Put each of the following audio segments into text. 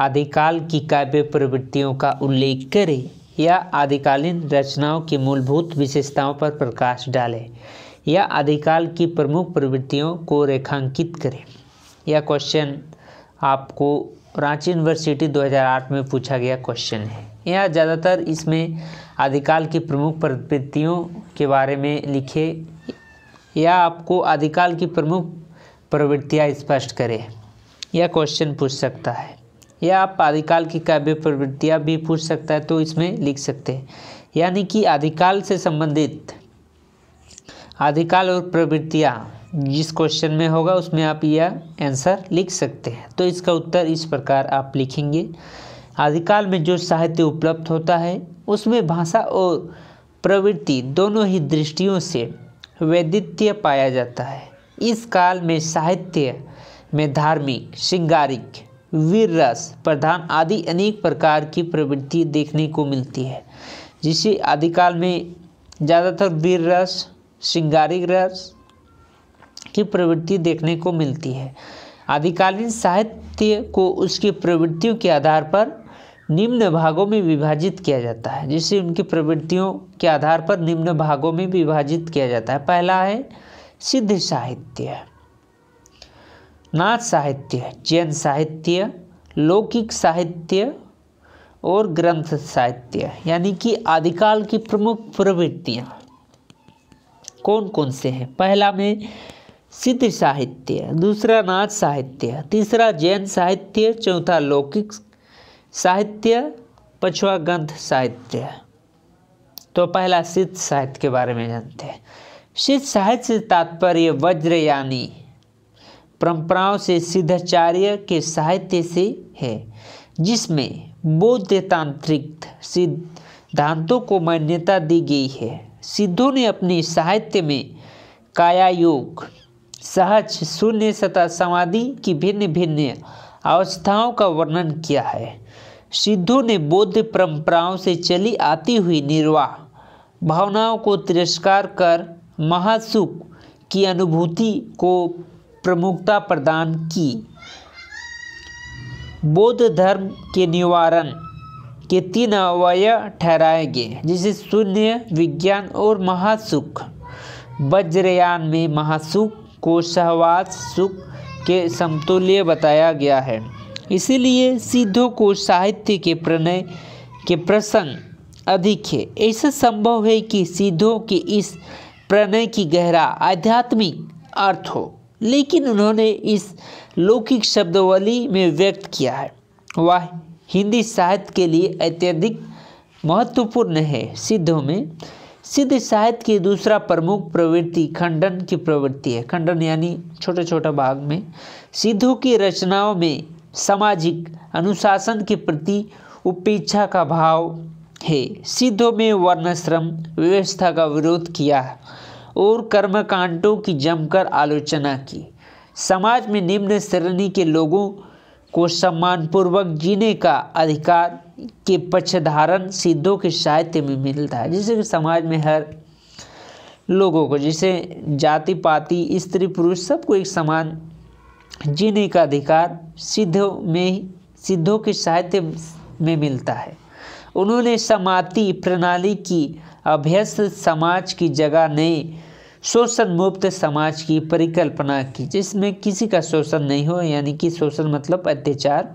आदिकाल की काव्य प्रवृत्तियों का उल्लेख करें या आदिकालीन रचनाओं की मूलभूत विशेषताओं पर प्रकाश डालें या आदिकाल की प्रमुख प्रवृत्तियों को रेखांकित करें यह क्वेश्चन आपको रांची यूनिवर्सिटी 2008 में पूछा गया क्वेश्चन है यह ज़्यादातर इसमें आदिकाल की प्रमुख प्रवृत्तियों के बारे में लिखे या आपको आदिकाल की प्रमुख प्रवृत्तियाँ स्पष्ट करें यह क्वेश्चन पूछ सकता है या आप आदिकाल की काव्य प्रवृत्तियाँ भी पूछ सकता है तो इसमें लिख सकते हैं यानी कि आदिकाल से संबंधित आदिकाल और प्रवृत्तियाँ जिस क्वेश्चन में होगा उसमें आप यह आंसर लिख सकते हैं तो इसका उत्तर इस प्रकार आप लिखेंगे आदिकाल में जो साहित्य उपलब्ध होता है उसमें भाषा और प्रवृत्ति दोनों ही दृष्टियों से वैदित्य पाया जाता है इस काल में साहित्य में धार्मिक श्रृंगारिक वीर रस प्रधान आदि अनेक प्रकार की प्रवृत्ति देखने को मिलती है जिसे आदिकाल में ज़्यादातर वीर रस श्रृंगारिक रस की प्रवृत्ति देखने को मिलती है आदिकालीन साहित्य को उसकी प्रवृत्तियों के आधार पर निम्न भागों में विभाजित किया जाता है जिसे उनकी प्रवृत्तियों के आधार पर निम्न भागों में विभाजित किया जाता है पहला है सिद्ध साहित्य नाच साहित्य जैन साहित्य लौकिक साहित्य और ग्रंथ साहित्य यानी कि आदिकाल की प्रमुख प्रवृत्तियाँ कौन कौन से हैं पहला में सिद्ध साहित्य दूसरा नाच साहित्य तीसरा जैन साहित्य चौथा लौकिक साहित्य पछवा ग्रंथ साहित्य तो पहला सिद्ध साहित्य के बारे में जानते हैं सिद्ध साहित्य से तात्पर्य वज्र यानी परंपराओं से सिद्धाचार्य के साहित्य से है जिसमें बौद्ध तांत्रिक सिद्धांतों को मान्यता दी गई है सिद्धों ने अपने साहित्य में काया योग सहज शून्य सता समाधि की भिन्न भिन्न अवस्थाओं का वर्णन किया है सिद्धों ने बौद्ध परंपराओं से चली आती हुई निर्वाह भावनाओं को तिरस्कार कर महासुख की अनुभूति को प्रमुखता प्रदान की बौद्ध धर्म के निवारण के तीन अवय ठहराए गए जिसे शून्य विज्ञान और महासुख वज्रयान में महासुख को सहवास सुख के समतुल्य बताया गया है इसीलिए सिद्धों को साहित्य के प्रणय के प्रसंग अधिक है ऐसा संभव है कि सिद्धों के इस प्रणय की गहरा आध्यात्मिक अर्थ हो लेकिन उन्होंने इस लौकिक शब्दावली में व्यक्त किया है वह हिंदी साहित्य के लिए अत्यधिक महत्वपूर्ण है सिद्धों में सिद्ध साहित्य की दूसरा प्रमुख प्रवृत्ति खंडन की प्रवृत्ति है खंडन यानी छोटे छोटे भाग में सिद्धों की रचनाओं में सामाजिक अनुशासन के प्रति उपेक्षा का भाव है सिद्धों में वर्णाश्रम व्यवस्था का विरोध किया है और कर्मकांडों की जमकर आलोचना की समाज में निम्न श्रेणी के लोगों को सम्मानपूर्वक जीने का अधिकार के पक्षधारण सिद्धों के साहित्य में मिलता है जैसे कि समाज में हर लोगों को जैसे जाति पाति स्त्री पुरुष सबको एक समान जीने का अधिकार सिद्धों में सिद्धों के साहित्य में मिलता है उन्होंने समाति प्रणाली की अभ्यस्त समाज की जगह नए शोषण मुक्त समाज की परिकल्पना की जिसमें किसी का शोषण नहीं हो यानी कि शोषण मतलब अत्याचार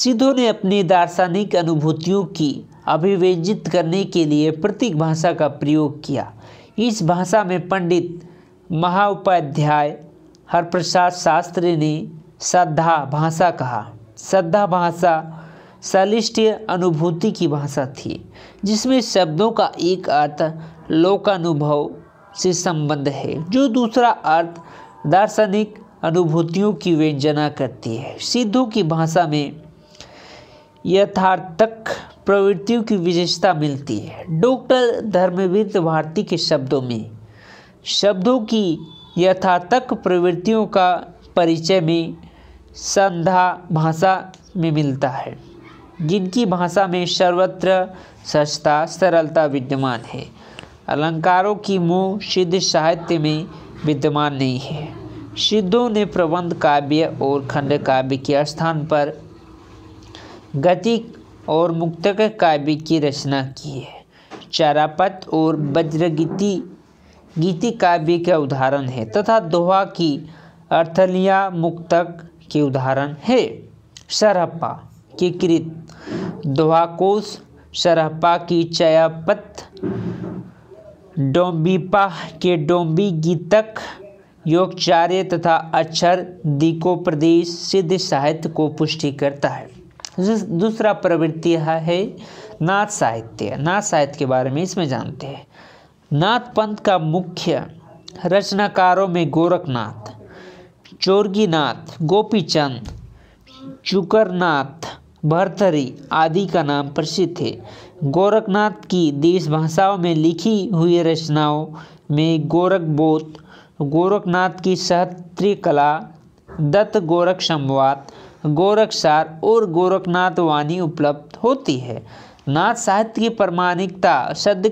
सिद्धों ने अपनी दार्शनिक अनुभूतियों की अभिव्यंजित करने के लिए प्रतीक भाषा का प्रयोग किया इस भाषा में पंडित महाउपाध्याय हरप्रसाद शास्त्री ने श्रद्धा भाषा कहा श्रद्धा भाषा शलिष्ट अनुभूति की भाषा थी जिसमें शब्दों का एक अर्थ लोकानुभव से संबंध है जो दूसरा अर्थ दार्शनिक अनुभूतियों की व्यंजना करती है सिद्धों की भाषा में यथार्थक प्रवृत्तियों की विशेषता मिलती है डॉक्टर धर्मवीर भारती के शब्दों में शब्दों की यथार्थक प्रवृत्तियों का परिचय में संधा भाषा में मिलता है जिनकी भाषा में सर्वत्र सस्ता सरलता विद्यमान है अलंकारों की मुँह सिद्ध साहित्य में विद्यमान नहीं है सिद्धों ने प्रबंध काव्य और खंड काव्य के स्थान पर गति और मुक्तक काव्य की रचना की है चारापत और वज्रगीति गीति काव्य का उदाहरण है तथा दोहा की अर्थलिया मुक्तक के उदाहरण है सरहपा की कृत दोहा कोश सरहपा की चयापत डोम्बिपा के डोम्बी गीतक योगचार्य तथा अक्षर प्रदेश सिद्ध साहित्य को पुष्टि करता है दूसरा प्रवृत्ति है नाथ साहित्य नाथ साहित्य के बारे में इसमें जानते हैं नाथ पंथ का मुख्य रचनाकारों में गोरखनाथ चोरगीनाथ गोपीचंद चुकरनाथ भरतरी आदि का नाम प्रसिद्ध है गोरखनाथ की देश भाषाओं में लिखी हुई रचनाओं में गोरखबोध गोरखनाथ की सहत्रिय कला दत्त गोरख संवाद गोरखसार और गोरखनाथ वाणी उपलब्ध होती है नाथ साहित्य की प्रमाणिकता सद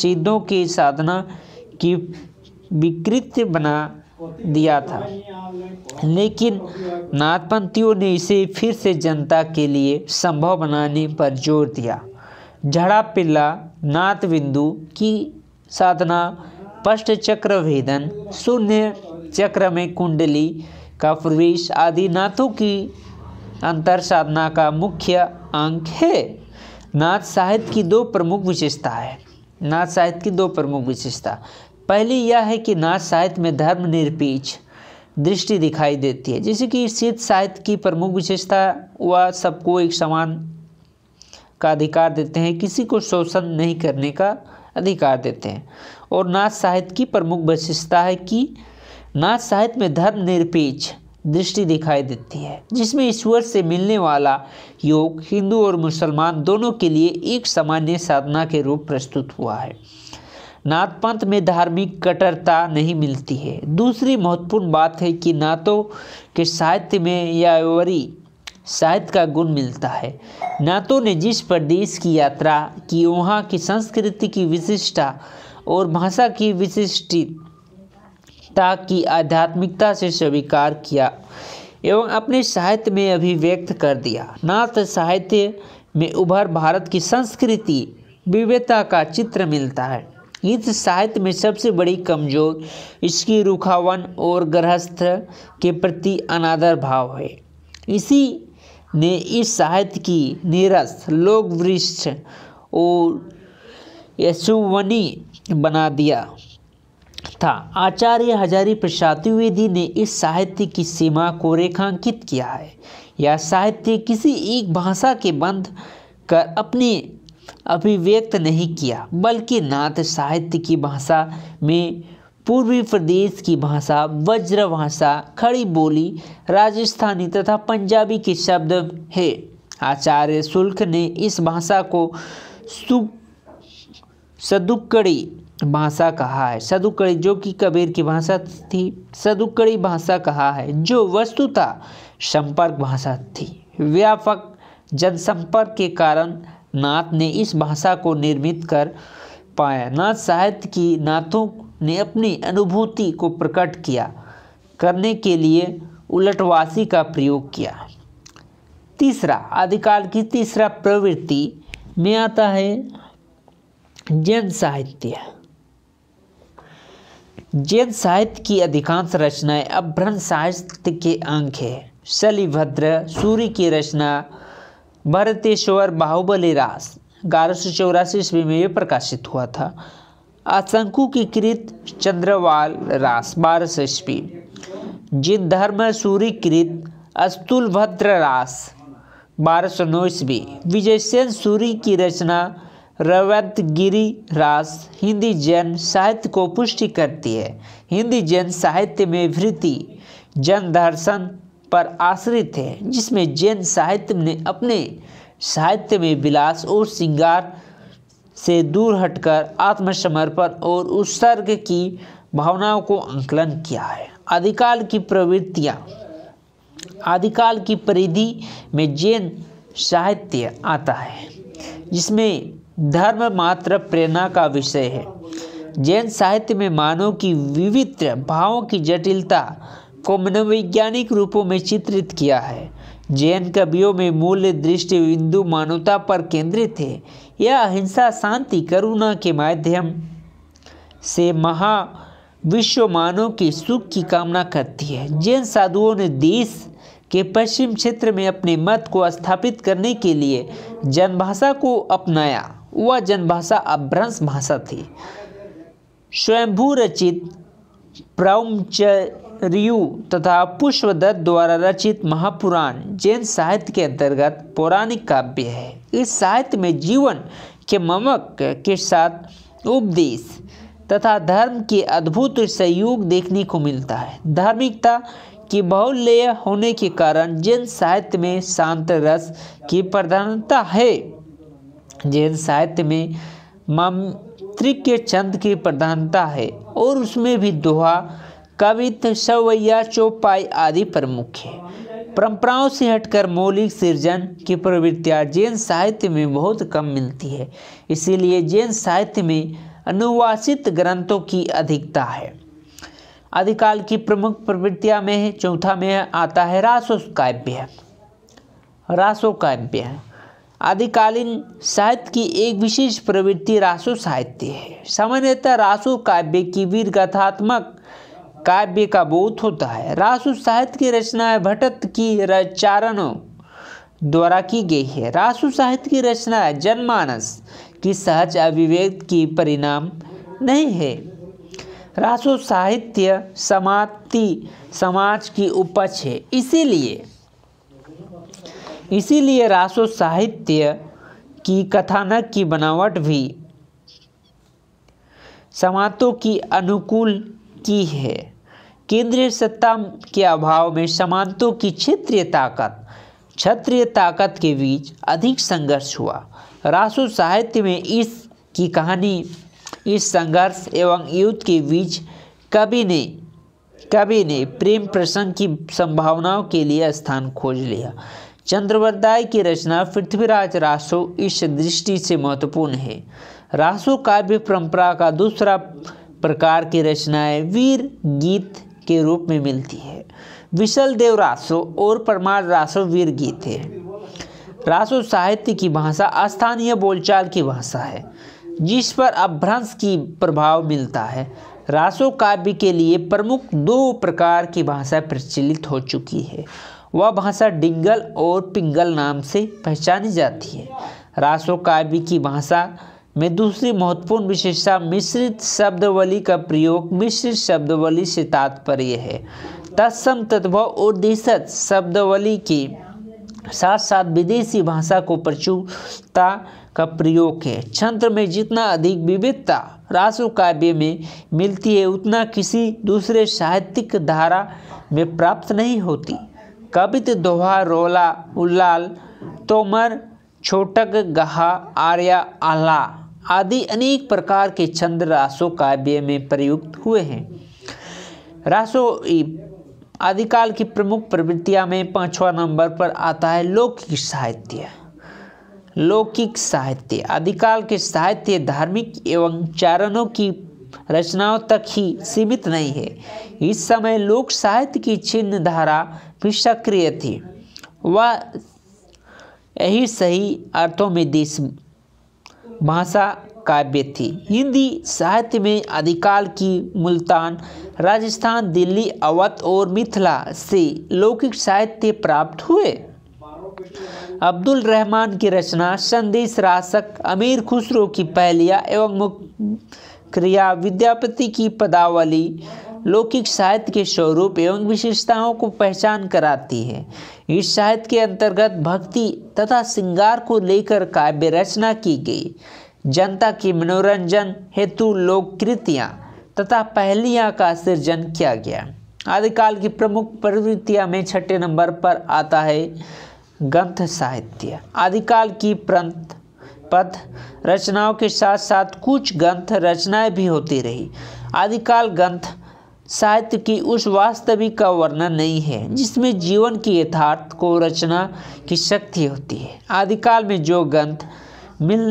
सिद्धों की साधना की विकृत बना दिया था लेकिन नाथपंथियों ने इसे फिर से जनता के लिए संभव बनाने पर जोर दिया जड़ा पिल्ला नाथ बिंदु की साधना पष्ट चक्र भेदन शून्य चक्र में कुंडली का प्रवेश आदि नाथों की अंतर साधना का मुख्य अंक है नाथ साहित्य की दो प्रमुख विशेषता है नाथ साहित्य की दो प्रमुख विशेषता पहली यह है कि नाथ साहित्य में धर्मनिरपेक्ष दृष्टि दिखाई देती है जैसे कि सिद्ध साहित्य की प्रमुख विशेषता वह सबको एक समान का अधिकार देते हैं किसी को शोषण नहीं करने का अधिकार देते हैं और नाथ साहित्य की प्रमुख विशेषता है कि नाथ साहित्य में धर्मनिरपेक्ष दृष्टि दिखाई देती है जिसमें ईश्वर से मिलने वाला योग हिंदू और मुसलमान दोनों के लिए एक सामान्य साधना के रूप प्रस्तुत हुआ है नाथ पंथ में धार्मिक कट्टरता नहीं मिलती है दूसरी महत्वपूर्ण बात है कि नातों के साहित्य में यावरी शायद का गुण मिलता है नातों ने जिस प्रदेश की यात्रा की वहाँ की संस्कृति की विशिष्टता और भाषा की विशिष्टता की आध्यात्मिकता से स्वीकार किया एवं अपने साहित्य में अभिव्यक्त कर दिया नाथ साहित्य में उभर भारत की संस्कृति विविधता का चित्र मिलता है इस साहित्य में सबसे बड़ी कमजोर इसकी रुखावन और गृहस्थ के प्रति अनादर भाव है इसी ने इस साहित्य की नीरस लोकवृक्ष और यशुवनी बना दिया था आचार्य हजारी प्रसाद द्विवेदी ने इस साहित्य की सीमा को रेखांकित किया है यह साहित्य किसी एक भाषा के बंध कर अपने अभिव्यक्त नहीं किया बल्कि नाथ साहित्य की भाषा में पूर्वी प्रदेश की भाषा वज्र भाषा खड़ी बोली राजस्थानी तथा पंजाबी के शब्द है आचार्य शुल्क ने इस भाषा को सदुक्कड़ी भाषा कहा है सदुक्कड़ी जो कि कबीर की भाषा थी सदुक्कड़ी भाषा कहा है जो वस्तुतः संपर्क भाषा थी व्यापक जनसंपर्क के कारण नाथ ने इस भाषा को निर्मित कर पाया नाथ साहित्य की नाथों ने अपनी अनुभूति को प्रकट किया करने के लिए उलटवासी का प्रयोग किया तीसरा आदिकाल की तीसरा प्रवृत्ति में आता है जैन साहित्य जैन साहित्य की अधिकांश रचनाएं अभ्रंश साहित्य के अंक है शलिभद्र सूर्य की रचना भरतेश्वर बाहुबली रास ग्यारह सौ चौरासी ईस्वी में यह प्रकाशित हुआ था असंकु की कृत चंद्रवाल रास सौ ईस्वी जिन धर्म सूरी कृत अस्तुल भद्र रास बारह सौ नौ ईस्वी विजयसेन सूरी की रचना गिरी रास हिंदी जैन साहित्य को पुष्टि करती है हिंदी जैन साहित्य में वृत्ति जन दर्शन पर आश्रित है जिसमें जैन साहित्य ने अपने साहित्य में विलास और श्रृंगार से दूर हटकर आत्मसमर्पण और उत्सर्ग की भावनाओं को आंकलन किया है आदिकाल की प्रवृत्तियाँ आदिकाल की परिधि में जैन साहित्य आता है जिसमें धर्म मात्र प्रेरणा का विषय है जैन साहित्य में मानव की विविध भावों की जटिलता को मनोवैज्ञानिक रूपों में चित्रित किया है जैन कवियों में मूल दृष्टि बिंदु मानवता पर केंद्रित है यह अहिंसा शांति करुणा के माध्यम से महा विश्व मानव के सुख की कामना करती है जैन साधुओं ने देश के पश्चिम क्षेत्र में अपने मत को स्थापित करने के लिए जनभाषा को अपनाया वह जनभाषा अभ्रंश भाषा थी स्वयंभू रचित प्रौमच रियु तथा पुष्पदत्त द्वारा रचित महापुराण जैन साहित्य के अंतर्गत पौराणिक काव्य है इस साहित्य में जीवन के ममक के साथ उपदेश तथा धर्म के अद्भुत सहयोग देखने को मिलता है धार्मिकता की बहुल्य होने के कारण जैन साहित्य में शांत रस की प्रधानता है जैन साहित्य में मामत्रिक चंद छंद की प्रधानता है और उसमें भी दोहा कवित्व सवैया चौपाई आदि प्रमुख है परंपराओं से हटकर मौलिक सृजन की प्रवृत्तियाँ जैन साहित्य में बहुत कम मिलती है इसीलिए जैन साहित्य में अनुवासित ग्रंथों की अधिकता है आदिकाल की प्रमुख प्रवृत्तियाँ में चौथा में आता है रासोकाव्य रासोकाव्य आदिकालीन साहित्य की एक विशेष प्रवृत्ति रासो साहित्य है सामान्यतः रासो काव्य की वीर कथात्मक काव्य का बोध होता है रासु साहित्य की रचनाएं भटत की रचारणों द्वारा की गई है रासु साहित्य की रचना जनमानस की सहज अभिव्यक्त की परिणाम नहीं है रासो साहित्य समाप्ति समाज की उपज है इसीलिए इसीलिए रासो साहित्य की कथानक की बनावट भी समातों की अनुकूल की है केंद्रीय सत्ता के अभाव में समानतों की क्षेत्रीय ताकत क्षत्रिय ताकत के बीच अधिक संघर्ष हुआ रासु साहित्य में इस की कहानी इस संघर्ष एवं युद्ध के बीच कवि ने कवि ने प्रेम प्रसंग की संभावनाओं के लिए स्थान खोज लिया चंद्रवरदाय की रचना पृथ्वीराज रासो इस दृष्टि से महत्वपूर्ण है रासो काव्य परंपरा का दूसरा प्रकार की रचनाएं वीर गीत के रूप में मिलती है विशल देव रासो और परमार रासो वीर गीत है रासो साहित्य की भाषा स्थानीय बोलचाल की भाषा है जिस पर अभ्रंश की प्रभाव मिलता है रासो काव्य के लिए प्रमुख दो प्रकार की भाषा प्रचलित हो चुकी है वह भाषा डिंगल और पिंगल नाम से पहचानी जाती है रासो काव्य की भाषा में दूसरी महत्वपूर्ण विशेषता मिश्रित शब्दवली का प्रयोग मिश्रित शब्दवली से तात्पर्य है तत्सम तत्व और देशत शब्दवली की साथ साथ विदेशी भाषा को प्रचुरता का प्रयोग है छंत्र में जितना अधिक विविधता राशु काव्य में मिलती है उतना किसी दूसरे साहित्यिक धारा में प्राप्त नहीं होती कवित दोहा रोला उल्लाल तोमर छोटक गहा आर्या आला आदि अनेक प्रकार के छंद रासो काव्य में प्रयुक्त हुए हैं रासो आदिकाल की प्रमुख प्रवृत्तियां में पांचवा नंबर पर आता है लौकिक साहित्य लौकिक साहित्य आदिकाल के साहित्य धार्मिक एवं चारणों की रचनाओं तक ही सीमित नहीं है इस समय लोक साहित्य की चिन्ह धारा भी सक्रिय थी वह यही सही अर्थों में देश भाषा काव्य थी हिंदी साहित्य में अधिकाल की मुल्तान राजस्थान दिल्ली अवध और मिथिला से लौकिक साहित्य प्राप्त हुए अब्दुल रहमान की रचना संदेश रासक अमीर खुसरो की पहलिया एवं मुख क्रिया विद्यापति की पदावली लौकिक साहित्य के स्वरूप एवं विशेषताओं को पहचान कराती है इस साहित्य के अंतर्गत भक्ति तथा श्रृंगार को लेकर काव्य रचना की गई जनता के मनोरंजन हेतु लोक कृतियाँ तथा पहलियाँ का सृजन किया गया आदिकाल की प्रमुख प्रवृत्तियाँ में छठे नंबर पर आता है ग्रंथ साहित्य आदिकाल की प्रंथ पथ रचनाओं के साथ साथ कुछ ग्रंथ रचनाएं भी होती रही आदिकाल ग्रंथ साहित्य की उस वास्तविक का वर्णन नहीं है जिसमें जीवन की यथार्थ को रचना की शक्ति होती है आदिकाल में जो ग्रंथ मिल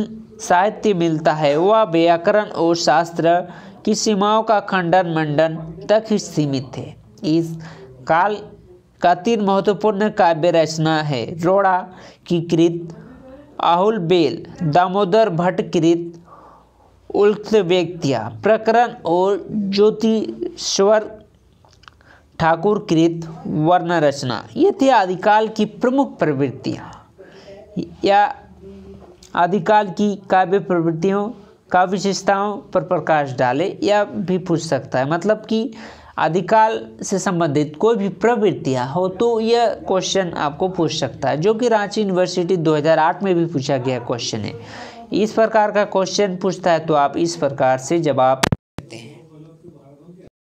साहित्य मिलता है वह व्याकरण और शास्त्र की सीमाओं का खंडन मंडन तक ही सीमित है इस काल का तीन महत्वपूर्ण काव्य रचना है रोड़ा की कृत आहुल बेल दामोदर भट्ट कृत उक्त व्यक्तियाँ प्रकरण और ज्योतिश्वर ठाकुर कृत वर्ण रचना ये थे आदिकाल की प्रमुख प्रवृत्तियाँ या आदिकाल की काव्य प्रवृत्तियों का विशेषताओं पर प्रकाश डाले या भी पूछ सकता है मतलब कि आदिकाल से संबंधित कोई भी प्रवृत्तियाँ हो तो यह क्वेश्चन आपको पूछ सकता है जो कि रांची यूनिवर्सिटी 2008 में भी पूछा गया क्वेश्चन है इस प्रकार का क्वेश्चन पूछता है तो आप इस प्रकार से जवाब देते हैं